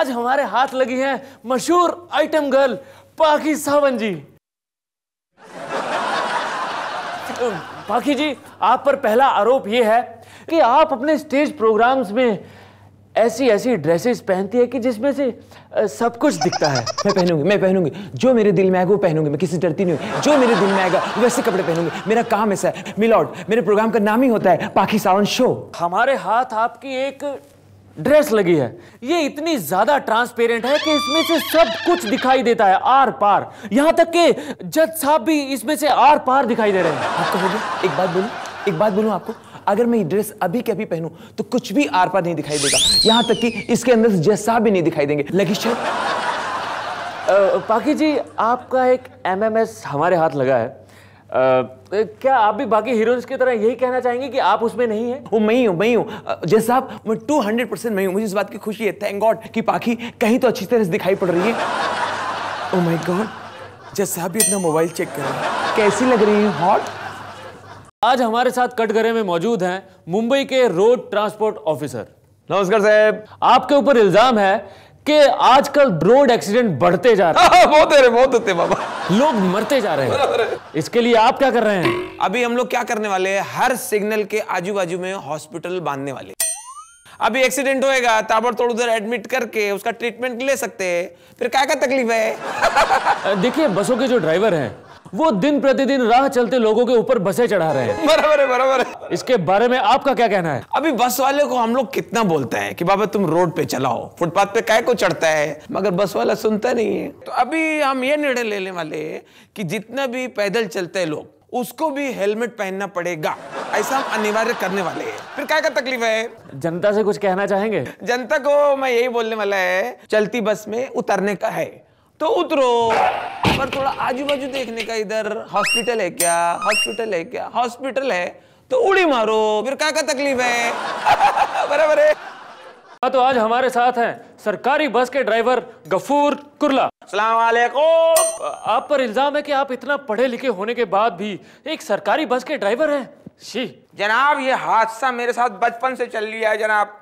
आज हमारे हाथ लगी है मशहूर आइटम गर्ल पाकी सावन जी पाकी जी आप पर पहला आरोप यह है कि आप अपने स्टेज प्रोग्राम्स में ऐसी ऐसी ड्रेसेस पहनती है कि जिसमें से सब कुछ दिखता है मैं पहनूंगी मैं पहनूंगी जो मेरे दिल में आएगा वो पहनूंगी मैं किसी डरती नहीं हूँ जो मेरे दिल में आएगा वैसे कपड़े पहनूंगी मेरा काम ऐसा है मिलॉट मेरे प्रोग्राम का नाम ही होता है सावन शो हमारे हाथ आपकी एक ड्रेस लगी है ये इतनी ज्यादा ट्रांसपेरेंट है कि इसमें से सब कुछ दिखाई देता है आर पार यहां तक कि जज साहब भी इसमें से आर पार दिखाई दे रहे हैं आपको हो एक बात बोलू एक बात बोलू आपको अगर मैं ये ड्रेस अभी के अभी पहनूं तो कुछ भी आर पार नहीं दिखाई देगा यहां तक कि इसके अंदर से जज साहब भी नहीं दिखाई देंगे लगी शर्ट पाकि जी आपका एक एस हमारे हाथ लगा है क्या आप भी बाकी हीरोइंस की तरह यही कहना चाहेंगे कि आप उसमें नहीं हैं? वो मैं ही हूँ मैं ही हूँ जैसे साहब मैं टू हंड्रेड परसेंट मैं हूँ मुझे इस बात की खुशी है थैंक गॉड कि पाखी कहीं तो अच्छी तरह से दिखाई पड़ रही है ओ माय गॉड जैसे साहब भी अपना मोबाइल चेक करें कैसी लग रही है हॉट आज हमारे साथ कटघरे में मौजूद हैं मुंबई के रोड ट्रांसपोर्ट ऑफिसर नमस्कार साहब आपके ऊपर इल्जाम है कि आजकल रोड एक्सीडेंट बढ़ते जा रहे हैं बहुत बहुत होते बाबा लोग मरते जा रहे हैं इसके लिए आप क्या कर रहे हैं अभी हम लोग क्या करने वाले हैं हर सिग्नल के आजू बाजू में हॉस्पिटल बांधने वाले अभी एक्सीडेंट होएगा ताबड़तोड़ उधर एडमिट करके उसका ट्रीटमेंट ले सकते हैं फिर क्या क्या तकलीफ है देखिए बसों के जो ड्राइवर हैं वो दिन प्रतिदिन राह चलते लोगों के ऊपर बसे चढ़ा रहे हैं बराबर है बराबर है इसके बारे में आपका क्या कहना है अभी बस वाले को हम लोग कितना बोलते हैं कि बाबा तुम रोड पे चलाओ फुटपाथ पे काय को चढ़ता है मगर बस वाला सुनता नहीं है तो अभी हम ये निर्णय लेने वाले की जितना भी पैदल चलते लोग उसको भी हेलमेट पहनना पड़ेगा ऐसा हम अनिवार्य करने वाले हैं फिर क्या का तकलीफ है जनता से कुछ कहना चाहेंगे जनता को मैं यही बोलने वाला है चलती बस में उतरने का है तो उतरो पर थोड़ा आजू बाजू देखने का इधर हॉस्पिटल है क्या हॉस्पिटल है क्या हॉस्पिटल है तो उड़ी मारो फिर क्या का तकलीफ है बराबर है हाँ, तो आज हमारे साथ हैं सरकारी बस के ड्राइवर गफूर कुरला आप पर इल्जाम है कि आप इतना पढ़े लिखे होने के बाद भी एक सरकारी बस के ड्राइवर हैं शी जनाब ये हादसा मेरे साथ बचपन से चल रहा है जनाब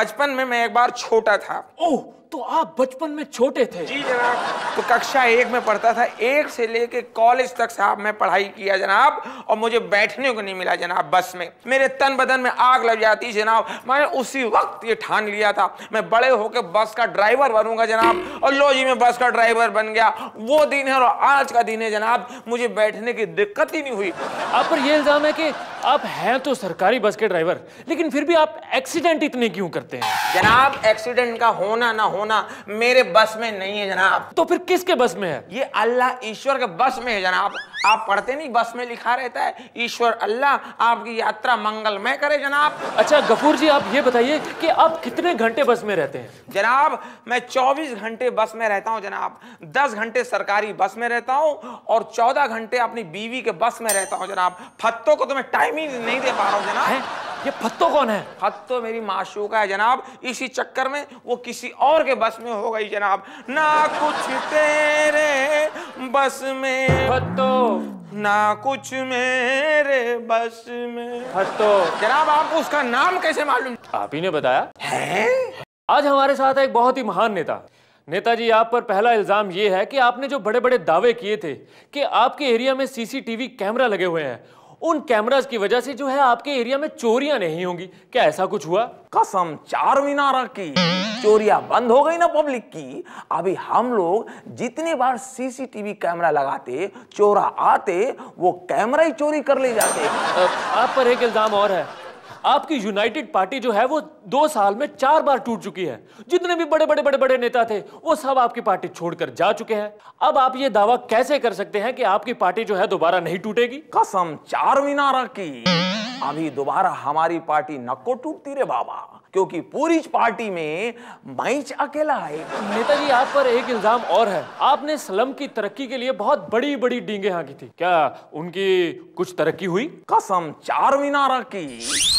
बचपन में मैं एक बार छोटा था ओह तो आप बचपन में छोटे थे जी जनाब तो कक्षा एक में पढ़ता था एक से लेके कॉलेज तक साहब मैं पढ़ाई किया जनाब और मुझे बैठने को नहीं मिला जनाब बस में मेरे तन बदन में आग लग जाती जनाब मैं उसी वक्त ये ठान लिया था मैं बड़े होकर बस का ड्राइवर बनूंगा जनाब और लो जी मैं बस का ड्राइवर बन गया वो दिन है और आज का दिन है जनाब मुझे बैठने की दिक्कत ही नहीं हुई आप पर यह इल्जाम है कि आप हैं तो सरकारी बस के ड्राइवर लेकिन फिर भी आप एक्सीडेंट इतने क्यों करते हैं जनाब एक्सीडेंट का होना ना हो होना मेरे बस में नहीं है जनाब तो फिर किसके बस में है ये अल्लाह ईश्वर के बस में है जनाब आप पढ़ते नहीं बस में लिखा रहता है ईश्वर अल्लाह आपकी यात्रा मंगलमय करे जनाब अच्छा गफूर जी आप ये बताइए कि आप कितने घंटे बस में रहते हैं जनाब मैं 24 घंटे बस में रहता हूँ जनाब 10 घंटे सरकारी बस में रहता हूँ और 14 घंटे अपनी बीवी के बस में रहता हूँ जनाब फत्तों को तो मैं टाइम ही नहीं दे पा रहा हूँ जनाब है? ये फत्तो कौन है फत्तो मेरी माशूका है जनाब इसी चक्कर में वो किसी और के बस में हो गई जनाब ना कुछ तेरे बस में हतो ना कुछ मेरे बस में हतो जनाब आपको उसका नाम कैसे मालूम आप ही ने बताया है आज हमारे साथ एक बहुत ही महान नेता नेताजी आप पर पहला इल्जाम ये है कि आपने जो बड़े बड़े दावे किए थे कि आपके एरिया में सीसीटीवी कैमरा लगे हुए हैं उन कैमराज की वजह से जो है आपके एरिया में चोरियां नहीं होंगी क्या ऐसा कुछ हुआ कसम चार मीनारा की चोरियां बंद हो गई ना पब्लिक की अभी हम लोग जितनी बार सीसीटीवी कैमरा लगाते चोरा आते वो कैमरा ही चोरी कर ले जाते आप पर एक इल्जाम और है आपकी यूनाइटेड पार्टी जो है वो दो साल में चार बार टूट चुकी है जितने भी बड़े बड़े बड़े बड़े नेता थे वो सब आपकी पार्टी छोड़कर जा चुके हैं अब आप ये दावा कैसे कर सकते हैं कि आपकी पार्टी जो है दोबारा नहीं टूटेगी कसम चार मीनारा की अभी दोबारा हमारी पार्टी नक्को टूटती रे बाबा क्योंकि पूरी पार्टी में माइच अकेला है नेताजी आप पर एक इल्जाम और है आपने स्लम की तरक्की के लिए बहुत बड़ी बड़ी डींगे की थी क्या उनकी कुछ तरक्की हुई कसम चार मीनारा की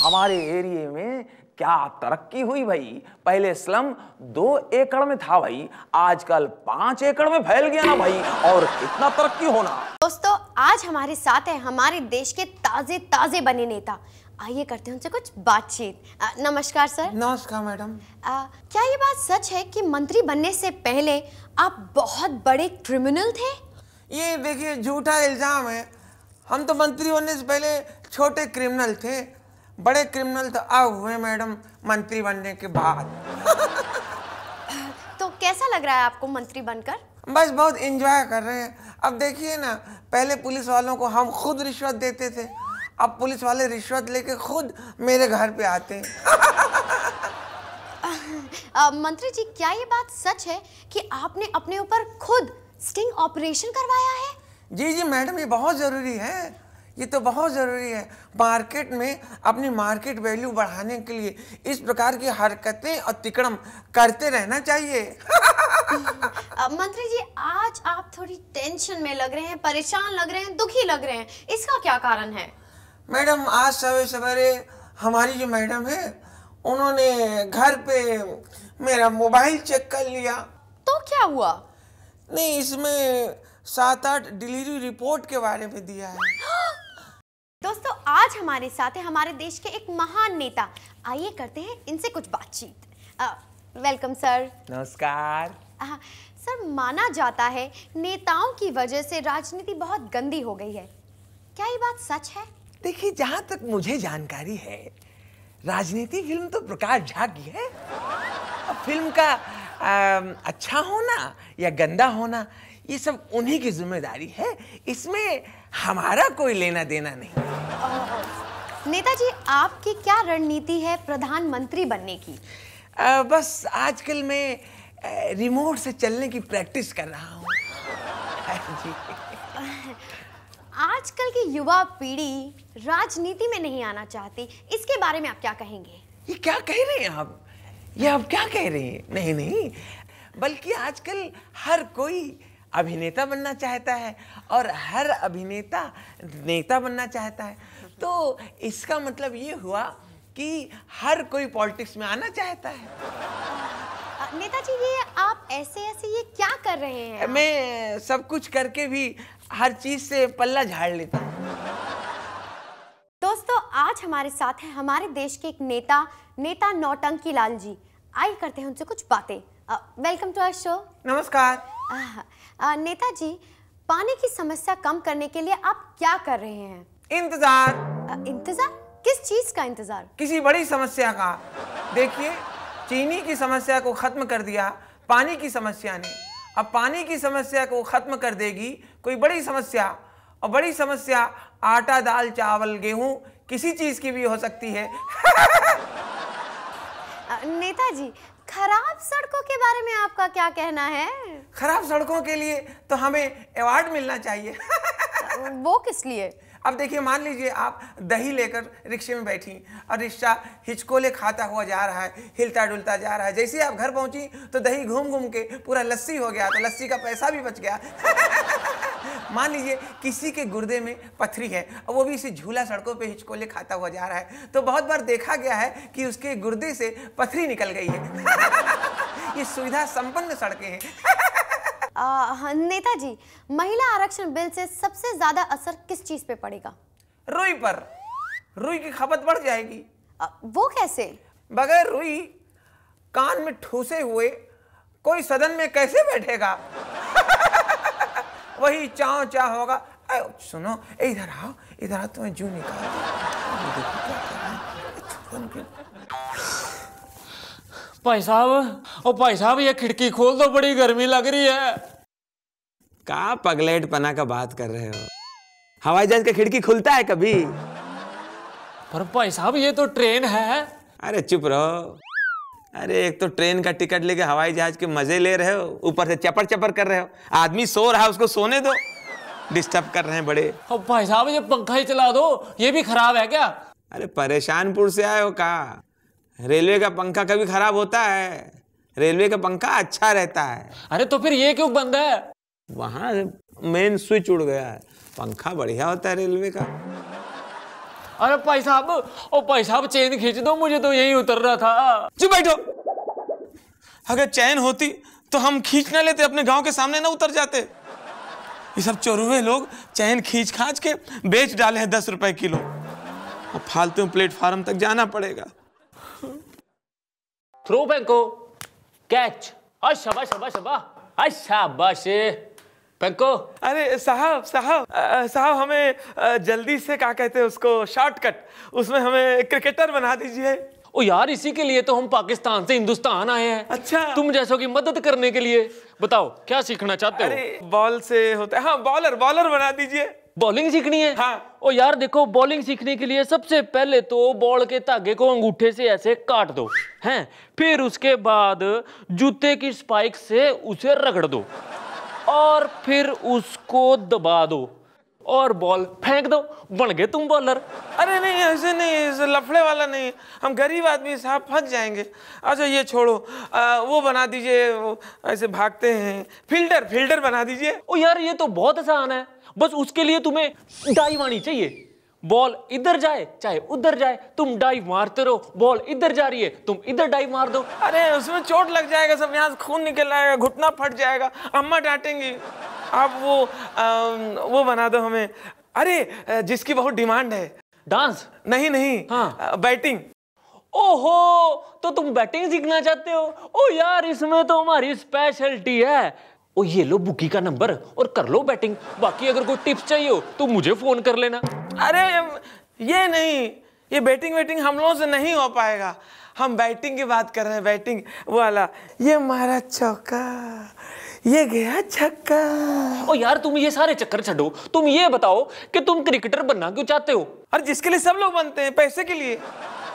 हमारे एरिए में क्या तरक्की हुई भाई पहले स्लम दो एकड़ में था भाई आजकल पांच एकड़ में फैल गया ना भाई और कितना तरक्की होना दोस्तों आज हमारे साथ है हमारे देश के ताजे ताजे बने नेता आइए करते हैं उनसे कुछ बातचीत नमस्कार सर नमस्कार मैडम क्या ये बात सच है कि मंत्री बनने से पहले आप बहुत बड़े क्रिमिनल थे ये देखिए झूठा इल्ज़ाम है हम तो मंत्री बनने से पहले छोटे क्रिमिनल थे बड़े क्रिमिनल तो अब हुए मैडम मंत्री बनने के बाद तो कैसा लग रहा है आपको मंत्री बनकर बस बहुत इंजॉय कर रहे हैं अब देखिए ना पहले पुलिस वालों को हम खुद रिश्वत देते थे अब पुलिस वाले रिश्वत लेके खुद मेरे घर पे आते हैं मंत्री जी क्या ये बात सच है कि आपने अपने ऊपर खुद स्टिंग ऑपरेशन करवाया है जी जी मैडम ये बहुत ज़रूरी है ये तो बहुत ज़रूरी है मार्केट में अपनी मार्केट वैल्यू बढ़ाने के लिए इस प्रकार की हरकतें और तिकड़म करते रहना चाहिए मंत्री जी आज आप थोड़ी टेंशन में लग रहे हैं परेशान लग रहे हैं दुखी लग रहे हैं इसका क्या कारण है मैडम आज सवेरे सवेरे हमारी जो मैडम है उन्होंने घर पे मेरा मोबाइल चेक कर लिया तो क्या हुआ नहीं इसमें सात आठ डिलीवरी रिपोर्ट के बारे में दिया है दोस्तों आज हमारे साथ है हमारे देश के एक महान नेता आइए करते हैं इनसे कुछ बातचीत वेलकम सर नमस्कार सर माना जाता है नेताओं की वजह से राजनीति बहुत गंदी हो गई है क्या ये बात सच है देखिए जहाँ तक मुझे जानकारी है राजनीति फिल्म तो प्रकाश झा की है फिल्म का आ, अच्छा होना या गंदा होना ये सब उन्हीं की जिम्मेदारी है इसमें हमारा कोई लेना देना नहीं नेताजी आपकी क्या रणनीति है प्रधानमंत्री बनने की आ, बस आजकल मैं रिमोट से चलने की प्रैक्टिस कर रहा हूँ जी आजकल की युवा पीढ़ी राजनीति में नहीं आना चाहती इसके बारे में आप क्या कहेंगे ये क्या कह रहे हैं आप ये आप क्या कह रहे हैं नहीं नहीं बल्कि आजकल हर कोई अभिनेता बनना चाहता है और हर अभिनेता नेता बनना चाहता है तो इसका मतलब ये हुआ कि हर कोई पॉलिटिक्स में आना चाहता है नेताजी ये आप ऐसे ऐसे ये क्या कर रहे हैं मैं सब कुछ करके भी हर चीज से पल्ला झाड़ लेता हूँ दोस्तों आज हमारे साथ है हमारे देश के एक नेता नेता नौटंकी लाल जी आई करते हैं उनसे कुछ बातें वेलकम टू आर शो नमस्कार नेताजी पानी की समस्या कम करने के लिए आप क्या कर रहे हैं इंतजार आ, इंतजार किस चीज का इंतजार किसी बड़ी समस्या का देखिए चीनी की समस्या को ख़त्म कर दिया पानी की समस्या ने अब पानी की समस्या को ख़त्म कर देगी कोई बड़ी समस्या और बड़ी समस्या आटा दाल चावल गेहूं किसी चीज़ की भी हो सकती है नेताजी खराब सड़कों के बारे में आपका क्या कहना है खराब सड़कों के लिए तो हमें अवार्ड मिलना चाहिए वो किस लिए अब देखिए मान लीजिए आप दही लेकर रिक्शे में बैठी और रिक्शा हिचकोले खाता हुआ जा रहा है हिलता डुलता जा रहा है जैसे ही आप घर पहुंची तो दही घूम घूम के पूरा लस्सी हो गया तो लस्सी का पैसा भी बच गया मान लीजिए किसी के गुर्दे में पथरी है और वो भी इसे झूला सड़कों पे हिचकोले खाता हुआ जा रहा है तो बहुत बार देखा गया है कि उसके गुर्दे से पथरी निकल गई है ये सुविधा संपन्न सड़कें हैं आ, हाँ, नेताजी महिला आरक्षण बिल से सबसे ज्यादा असर किस चीज पे पड़ेगा रुई पर रुई की खपत बढ़ जाएगी आ, वो कैसे बगैर रुई कान में ठूसे हुए कोई सदन में कैसे बैठेगा वही चाव चाह होगा सुनो इधर आओ इधर आओ तुम्हें जू निकाल भाई साहब ओ भाई साहब ये खिड़की खोल दो बड़ी गर्मी लग रही है कहा पगलेट पना का बात कर रहे हो हवाई जहाज का खिड़की खुलता है कभी पर भाई साहब ये तो ट्रेन है अरे चुप रहो अरे एक तो ट्रेन का टिकट लेके हवाई जहाज के मजे ले रहे हो ऊपर से चपर चपर कर रहे हो आदमी सो रहा है उसको सोने दो डिस्टर्ब कर रहे हैं बड़े भाई साहब ये पंखा ही चला दो ये भी खराब है क्या अरे परेशानपुर से आए हो कहा रेलवे का पंखा कभी खराब होता है रेलवे का पंखा अच्छा रहता है अरे तो फिर ये क्यों बंद है वहां मेन स्विच उड़ गया है पंखा बढ़िया होता है रेलवे का अरे भाई साहब ओ भाई साहब चेन खींच दो मुझे तो यही उतर रहा था चुप बैठो अगर चैन होती तो हम खींच ना लेते अपने गांव के सामने ना उतर जाते ये सब चोरुए लोग चैन खींच खाच के बेच डाले हैं दस रुपए किलो फालतू प्लेटफार्म तक जाना पड़ेगा थ्रो फेंको कैच और शाबाश शाबाश शाबाश अच्छा फेंको अच्छा, अच्छा, अच्छा, अरे साहब साहब साहब हमें जल्दी से क्या कहते हैं उसको शॉर्टकट उसमें हमें क्रिकेटर बना दीजिए ओ यार इसी के लिए तो हम पाकिस्तान से हिंदुस्तान आए हैं अच्छा तुम जैसों की मदद करने के लिए बताओ क्या सीखना चाहते हो बॉल से होता है हाँ बॉलर बॉलर बना दीजिए बॉलिंग सीखनी है हाँ ओ यार देखो बॉलिंग सीखने के लिए सबसे पहले तो बॉल के धागे को अंगूठे से ऐसे काट दो हैं फिर उसके बाद जूते की स्पाइक से उसे रगड़ दो और फिर उसको दबा दो और बॉल फेंक दो बन गए तुम बॉलर अरे नहीं ऐसे नहीं ऐसे लफड़े वाला नहीं हम गरीब आदमी साहब फंस जाएंगे अच्छा ये छोड़ो आ, वो बना दीजिए ऐसे भागते हैं फील्डर फील्डर बना दीजिए ओ यार ये तो बहुत आसान है बस उसके लिए तुम्हें डाई वाणी चाहिए बॉल इधर जाए चाहे उधर जाए तुम डाइव मारते रहो बॉल इधर जा रही है तुम इधर डाइव मार दो अरे उसमें चोट लग जाएगा सब यहाँ खून निकल आएगा घुटना फट जाएगा अम्मा डांटेंगी आप वो आ, वो बना दो हमें अरे जिसकी बहुत डिमांड है डांस नहीं नहीं हाँ बैटिंग ओहो तो तुम बैटिंग सीखना चाहते हो ओ यार इसमें तो हमारी स्पेशलिटी है ओ ये लो बुकी का नंबर और कर लो बैटिंग बाकी अगर कोई टिप्स चाहिए हो तो मुझे फोन कर लेना अरे ये नहीं ये बैटिंग वेटिंग हम लोगों से नहीं हो पाएगा हम बैटिंग की बात कर रहे हैं बैटिंग वाला ये हमारा चौका ये गया चक्कर ओ यार तुम ये सारे चक्कर छो तुम ये बताओ कि तुम क्रिकेटर बनना क्यों चाहते हो अरे जिसके लिए सब लोग बनते हैं पैसे के लिए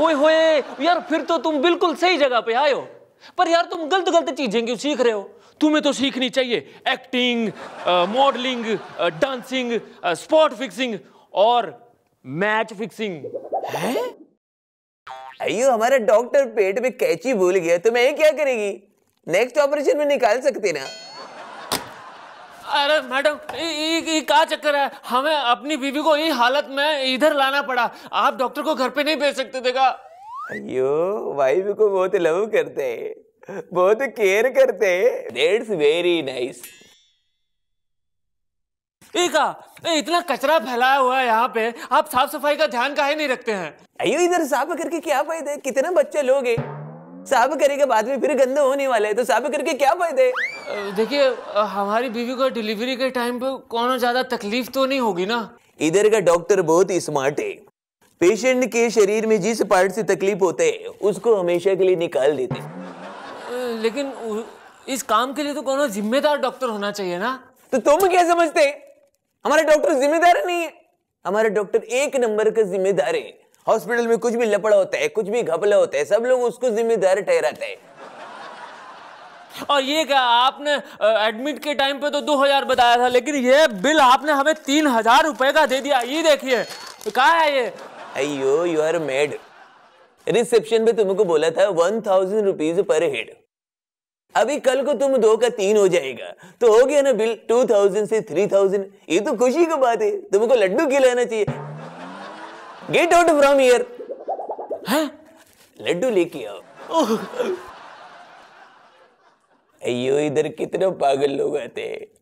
ओए होए यार फिर तो तुम बिल्कुल सही जगह पे आए हो पर यार तुम गलत गलत चीजें क्यों सीख रहे हो तुम्हें तो सीखनी चाहिए acting modelling dancing spot fixing और मैच फिक्सिंग है अयो हमारा डॉक्टर पेट में कैची भूल गया तो मैं क्या करेगी नेक्स्ट ऑपरेशन में निकाल सकते ना यार मैडम क्या चक्कर है हमें अपनी बीवी को यही हालत में इधर लाना पड़ा आप डॉक्टर को घर पे नहीं भेज सकते देगा अयो वाइफ को बहुत लव करते बहुत केयर करते हैं दैट्स वेरी नाइस का इतना कचरा फैलाया हुआ है यहाँ पे आप साफ सफाई का ध्यान का ही नहीं रखते हैं अयो इधर साफ करके क्या फायदा है कितने बच्चे लोग हैं साफ करे के बाद में फिर गंदे होने वाले तो साफ करके क्या फायदे देखिए हमारी बीवी को डिलीवरी के टाइम पे कौन ज्यादा तकलीफ तो नहीं होगी ना इधर का डॉक्टर बहुत ही स्मार्ट है पेशेंट के शरीर में जिस पार्ट से तकलीफ होते है उसको हमेशा के लिए निकाल देते लेकिन इस काम के लिए तो कौन जिम्मेदार डॉक्टर होना चाहिए ना तो तुम क्या समझते हमारे डॉक्टर जिम्मेदार नहीं है हमारे डॉक्टर एक नंबर का जिम्मेदार है हॉस्पिटल में कुछ भी लपड़ा होता है कुछ भी घपला होता है सब लोग उसको जिम्मेदार ठहराते हैं और ये क्या आपने एडमिट के टाइम पे तो दो हजार बताया था लेकिन ये बिल आपने हमें तीन हजार रुपए का दे दिया ये देखिए तो कहा है ये अयो यू आर मेड रिसेप्शन पे तुमको बोला था one thousand rupees per head अभी कल को तुम दो का तीन हो जाएगा तो हो गया ना बिल टू थाउजेंड से थ्री थाउजेंड ये तो खुशी की बात है तुमको लड्डू खिलाना चाहिए get out from here laddoo लेके आओ अयो इधर कितने पागल लोग आते हैं